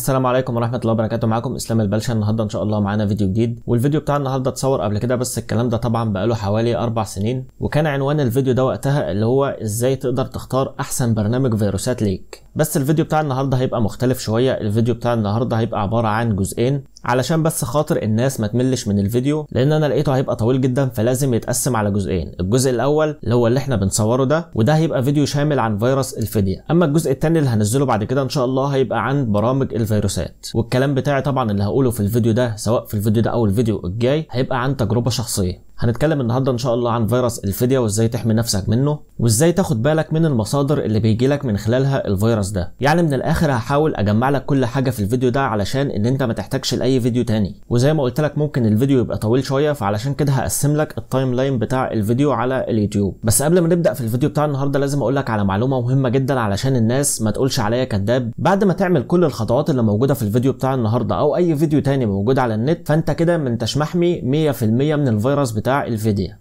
السلام عليكم ورحمه الله وبركاته معاكم اسلام البلشه النهارده ان شاء الله معانا فيديو جديد والفيديو بتاع النهارده اتصور قبل كده بس الكلام ده طبعا بقاله حوالي اربع سنين وكان عنوان الفيديو ده وقتها اللي هو ازاي تقدر تختار احسن برنامج فيروسات ليك بس الفيديو بتاع النهارده هيبقى مختلف شويه الفيديو بتاع النهارده هيبقى عباره عن جزئين علشان بس خاطر الناس ما تملش من الفيديو لان انا لقيته هيبقى طويل جدا فلازم يتقسم على جزئين الجزء الاول اللي هو اللي احنا بنصوره ده وده هيبقى فيديو شامل عن فيروس الفدية اما الجزء الثاني اللي هنزله بعد كده ان شاء الله هيبقى عن برامج الفيروسات والكلام بتاعي طبعا اللي هقوله في الفيديو ده سواء في الفيديو ده او الفيديو الجاي هيبقى عن تجربة شخصية هنتكلم النهارده ان شاء الله عن فيروس الفدية وازاي تحمي نفسك منه وازاي تاخد بالك من المصادر اللي بيجي لك من خلالها الفيروس ده يعني من الاخر هحاول اجمع لك كل حاجه في الفيديو ده علشان ان انت ما تحتاجش لاي فيديو تاني وزي ما قلت لك ممكن الفيديو يبقى طويل شويه فعلشان كده هقسم لك التايم لاين بتاع الفيديو على اليوتيوب بس قبل ما نبدا في الفيديو بتاع النهارده لازم اقول لك على معلومه مهمه جدا علشان الناس ما تقولش عليا كذاب بعد ما تعمل كل الخطوات اللي موجوده في الفيديو بتاع النهارده او اي فيديو تاني موجود على النت فانت كده ما انتش محمي 100% من الفيروس بتاع بتاع الفيديو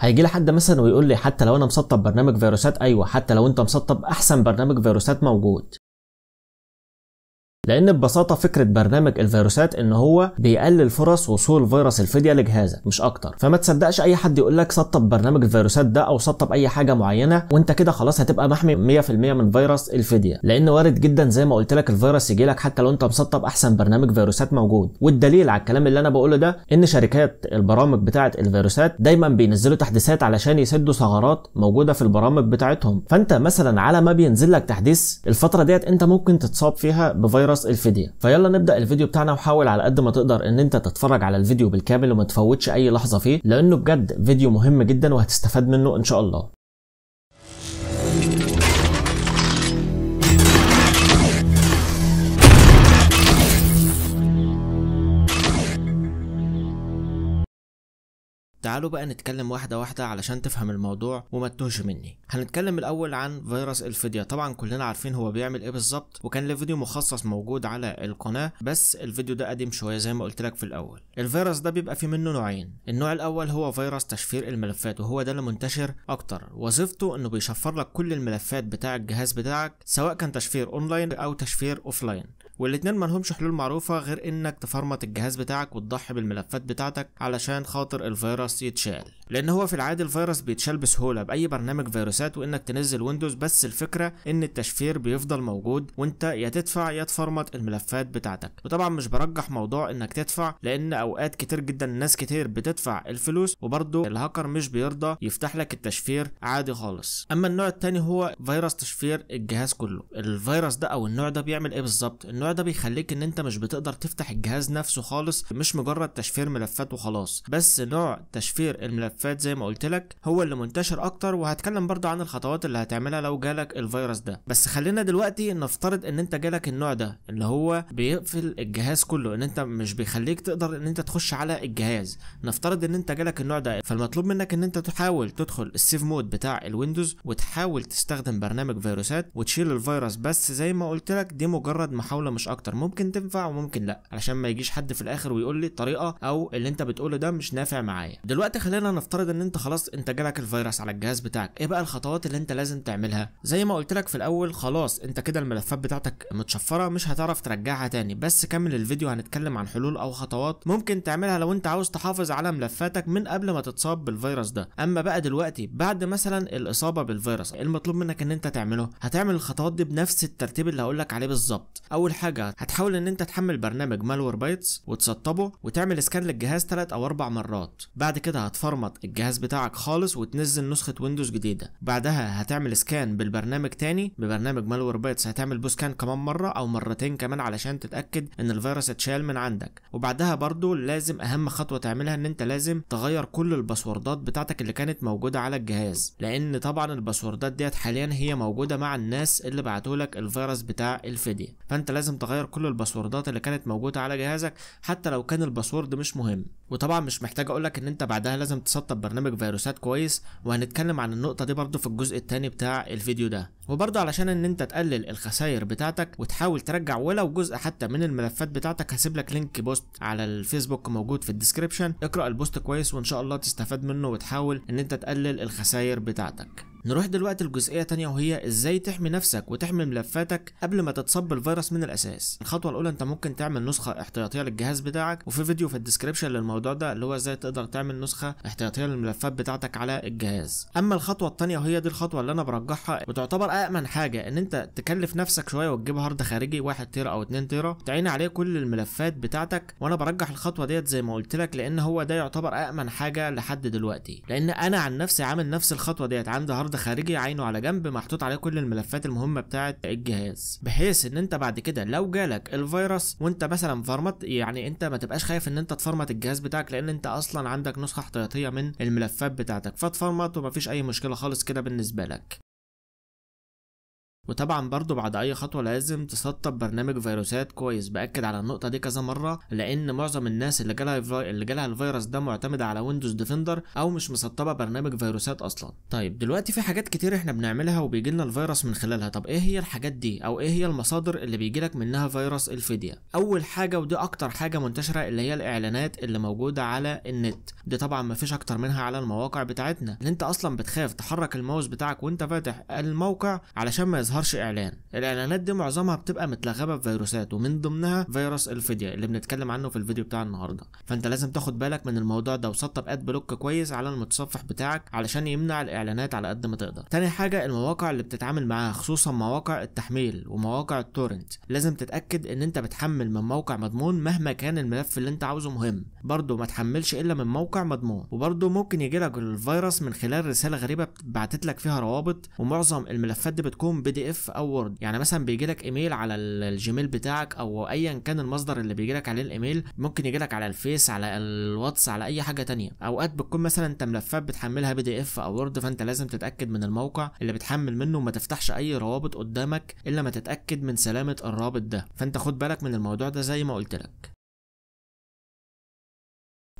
هيجي لي حد مثلا ويقول لي حتى لو انا مسطب برنامج فيروسات ايوه حتى لو انت مسطب احسن برنامج فيروسات موجود لان ببساطه فكره برنامج الفيروسات ان هو بيقلل فرص وصول فيروس الفديه لجهازك مش اكتر فما تصدقش اي حد يقول لك سطب برنامج الفيروسات ده او سطب اي حاجه معينه وانت كده خلاص هتبقى محمي 100% من فيروس الفديه لان وارد جدا زي ما قلت لك الفيروس يجي لك حتى لو انت مسطب احسن برنامج فيروسات موجود والدليل على الكلام اللي انا بقوله ده ان شركات البرامج بتاعه الفيروسات دايما بينزلوا تحديثات علشان يسدوا ثغرات موجوده في البرامج بتاعتهم فانت مثلا على ما بينزل لك تحديث الفتره ديت انت ممكن تتصاب فيها بفيروس راس الفديه فيلا نبدا الفيديو بتاعنا وحاول على قد ما تقدر ان انت تتفرج على الفيديو بالكامل وما تفوتش اي لحظه فيه لانه بجد فيديو مهم جدا وهتستفاد منه ان شاء الله تعالوا بقى نتكلم واحدة واحدة علشان تفهم الموضوع وما تتوهش مني هنتكلم الأول عن فيروس الفدية طبعا كلنا عارفين هو بيعمل ايه بالظبط وكان له فيديو مخصص موجود على القناة بس الفيديو ده قديم شوية زي ما قلت لك في الأول الفيروس ده بيبقى فيه منه نوعين النوع الأول هو فيروس تشفير الملفات وهو ده اللي منتشر أكتر وظيفته إنه بيشفر لك كل الملفات بتاع الجهاز بتاعك سواء كان تشفير أونلاين أو تشفير أوفلاين والاتنين ما لهمش حلول معروفه غير انك تفرمت الجهاز بتاعك وتضحي بالملفات بتاعتك علشان خاطر الفيروس يتشال لان هو في العادي الفيروس بيتشال بسهوله باي برنامج فيروسات وانك تنزل ويندوز بس الفكره ان التشفير بيفضل موجود وانت يا تدفع يا تفرمت الملفات بتاعتك وطبعا مش برجح موضوع انك تدفع لان اوقات كتير جدا ناس كتير بتدفع الفلوس وبرده الهاكر مش بيرضى يفتح لك التشفير عادي خالص اما النوع الثاني هو فيروس تشفير الجهاز كله الفيروس ده او النوع ده بيعمل ايه بالظبط النوع الموضوع ده بيخليك ان انت مش بتقدر تفتح الجهاز نفسه خالص مش مجرد تشفير ملفات وخلاص بس نوع تشفير الملفات زي ما قلت لك هو اللي منتشر اكتر وهتكلم برضه عن الخطوات اللي هتعملها لو جالك الفيروس ده بس خلينا دلوقتي نفترض ان انت جالك النوع ده اللي هو بيقفل الجهاز كله ان انت مش بيخليك تقدر ان انت تخش على الجهاز نفترض ان انت جالك النوع ده فالمطلوب منك ان انت تحاول تدخل السيف مود بتاع الويندوز وتحاول تستخدم برنامج فيروسات وتشيل الفيروس بس زي ما قلت لك دي مجرد محاوله مش اكتر ممكن تنفع وممكن لا علشان ما يجيش حد في الاخر ويقول لي الطريقه او اللي انت بتقوله ده مش نافع معايا دلوقتي خلينا نفترض ان انت خلاص انت جالك الفيروس على الجهاز بتاعك ايه بقى الخطوات اللي انت لازم تعملها زي ما قلت لك في الاول خلاص انت كده الملفات بتاعتك متشفره مش هتعرف ترجعها تاني بس كمل الفيديو هنتكلم عن حلول او خطوات ممكن تعملها لو انت عاوز تحافظ على ملفاتك من قبل ما تتصاب بالفيروس ده اما بقى دلوقتي بعد مثلا الاصابه بالفيروس المطلوب منك ان انت تعمله هتعمل الخطوات دي بنفس الترتيب اللي هقول لك عليه بالظبط اول حاجه حاجه هتحاول ان انت تحمل برنامج مالور بايتس وتسطبه وتعمل سكان للجهاز 3 او 4 مرات بعد كده هتفرمط الجهاز بتاعك خالص وتنزل نسخه ويندوز جديده بعدها هتعمل سكان بالبرنامج تاني ببرنامج مالور بايتس هتعمل بو سكان كمان مره او مرتين كمان علشان تتاكد ان الفيروس اتشال من عندك وبعدها برضو لازم اهم خطوه تعملها ان انت لازم تغير كل الباسوردات بتاعتك اللي كانت موجوده على الجهاز لان طبعا الباسوردات ديت حاليا هي موجوده مع الناس اللي بعتولك الفيروس بتاع الفدية فانت لازم لازم تغير كل الباسوردات اللي كانت موجودة على جهازك حتى لو كان الباسورد مش مهم وطبعا مش محتاج اقولك ان انت بعدها لازم تسطب برنامج فيروسات كويس وهنتكلم عن النقطة دي برضو في الجزء التاني بتاع الفيديو ده وبرضه علشان ان انت تقلل الخسائر بتاعتك وتحاول ترجع ولو جزء حتى من الملفات بتاعتك هسيب لك لينك بوست على الفيسبوك موجود في الديسكريبشن اقرا البوست كويس وان شاء الله تستفاد منه وتحاول ان انت تقلل الخسائر بتاعتك نروح دلوقتي لجزئية تانية وهي ازاي تحمي نفسك وتحمي ملفاتك قبل ما تتصب الفيروس من الاساس الخطوة الاولى انت ممكن تعمل نسخة احتياطية للجهاز بتاعك وفي فيديو في الديسكريبشن للموضوع ده اللي هو ازاي تقدر تعمل نسخة احتياطية للملفات بتاعتك على الجهاز اما الخطوة الثانيه وهي دي الخطوة اللي انا برجحها وتعتبر امن حاجه ان انت تكلف نفسك شويه وتجيب هارد خارجي 1 تيرا او 2 تيرا تعين عليه كل الملفات بتاعتك وانا برجح الخطوه ديت زي ما قلت لك لان هو ده يعتبر امن حاجه لحد دلوقتي لان انا عن نفسي عامل نفس الخطوه ديت عندي هارد خارجي عينه على جنب محطوط عليه كل الملفات المهمه بتاعه الجهاز بحيث ان انت بعد كده لو جالك الفيروس وانت مثلا فرمت يعني انت ما تبقاش خايف ان انت تفرمت الجهاز بتاعك لان انت اصلا عندك نسخه احتياطيه من الملفات بتاعتك فتفرمت ومفيش اي مشكله خالص كده بالنسبه لك وطبعا برضو بعد اي خطوه لازم تسطب برنامج فيروسات كويس باكد على النقطه دي كذا مره لان معظم الناس اللي جالها اللي جالها الفيروس ده معتمده على ويندوز ديفندر او مش مسطبه برنامج فيروسات اصلا طيب دلوقتي في حاجات كتير احنا بنعملها وبيجي لنا الفيروس من خلالها طب ايه هي الحاجات دي او ايه هي المصادر اللي بيجي لك منها فيروس الفديه اول حاجه ودي اكتر حاجه منتشره اللي هي الاعلانات اللي موجوده على النت دي طبعا مفيش اكتر منها على المواقع بتاعتنا اللي انت اصلا بتخاف تحرك الماوس بتاعك وانت فاتح الموقع علشان ما يظهر بيظهرش اعلان الاعلانات دي معظمها بتبقى متلغبه بفيروسات ومن ضمنها فيروس الفدية اللي بنتكلم عنه في الفيديو بتاع النهارده فانت لازم تاخد بالك من الموضوع ده وسطب اد بلوك كويس على المتصفح بتاعك علشان يمنع الاعلانات على قد ما تقدر تاني حاجه المواقع اللي بتتعامل معاها خصوصا مواقع التحميل ومواقع التورنت لازم تتاكد ان انت بتحمل من موقع مضمون مهما كان الملف اللي انت عاوزه مهم برضه ما تحملش الا من موقع مضمون وبرضه ممكن يجيلك الفيروس من خلال رساله غريبه بعتت لك فيها روابط ومعظم الملفات دي بتكون بي دي اف او وورد يعني مثلا بيجي لك ايميل على الجيميل بتاعك او ايا كان المصدر اللي بيجي لك عليه الايميل ممكن يجي لك على الفيس على الواتس على اي حاجه تانية اوقات بتكون مثلا انت ملفات بتحملها بي دي اف او وورد فانت لازم تتاكد من الموقع اللي بتحمل منه وما تفتحش اي روابط قدامك الا ما تتاكد من سلامه الرابط ده فانت خد بالك من الموضوع ده زي ما قلت لك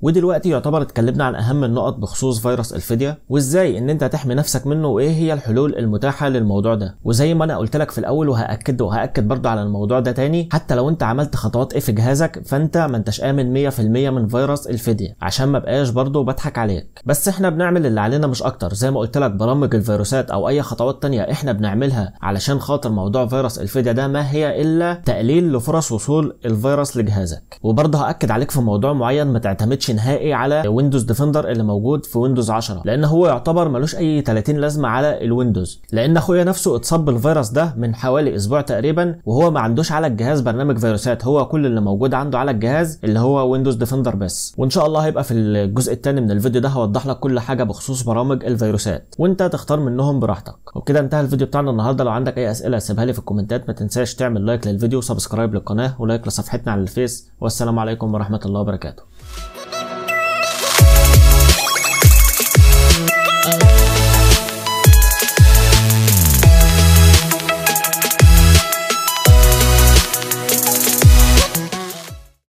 ودلوقتي يعتبر اتكلمنا عن اهم النقط بخصوص فيروس الفدية وازاي ان انت تحمي نفسك منه وايه هي الحلول المتاحة للموضوع ده وزي ما انا قلت لك في الاول وهاكد وهاكد برضه على الموضوع ده تاني حتى لو انت عملت خطوات ايه في جهازك فانت ما انتش امن 100% من فيروس الفدية عشان ما بقاش برضه بضحك عليك بس احنا بنعمل اللي علينا مش اكتر زي ما قلت لك برامج الفيروسات او اي خطوات تانية احنا بنعملها علشان خاطر موضوع فيروس الفدية ده ما هي الا تقليل لفرص وصول الفيروس لجهازك وبرضه هاكد عليك في موضوع معين ما تعتمدش بشكل نهائي على ويندوز ديفندر اللي موجود في ويندوز 10 لان هو يعتبر ملوش اي 30 لازمه على الويندوز لان اخويا نفسه اتصاب بالفيروس ده من حوالي اسبوع تقريبا وهو ما عندوش على الجهاز برنامج فيروسات هو كل اللي موجود عنده على الجهاز اللي هو ويندوز ديفندر بس وان شاء الله هيبقى في الجزء الثاني من الفيديو ده هوضح لك كل حاجه بخصوص برامج الفيروسات وانت تختار منهم براحتك وبكده انتهى الفيديو بتاعنا النهارده لو عندك اي اسئله سيبها لي في الكومنتات ما تنساش تعمل لايك للفيديو وسبسكرايب للقناه ولايك لصفحتنا على الفيس والسلام عليكم ورحمه الله وبركاته